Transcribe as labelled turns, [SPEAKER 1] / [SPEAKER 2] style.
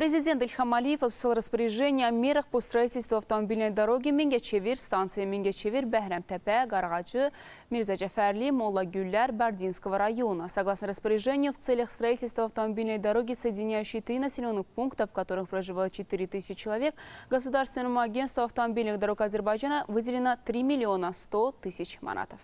[SPEAKER 1] Президент Ильхам Алиев обсыл распоряжение о мерах по строительству автомобильной дороги Мингечевир, станции Мингечевир, Бехрем-Тепе, Гаргачи, Мирзаджаферли, Молагюляр Бардинского района. Согласно распоряжению, в целях строительства автомобильной дороги, соединяющей три населенных пункта, в которых проживало 4000 человек, Государственному агентству автомобильных дорог Азербайджана выделено 3 миллиона 100 тысяч манатов.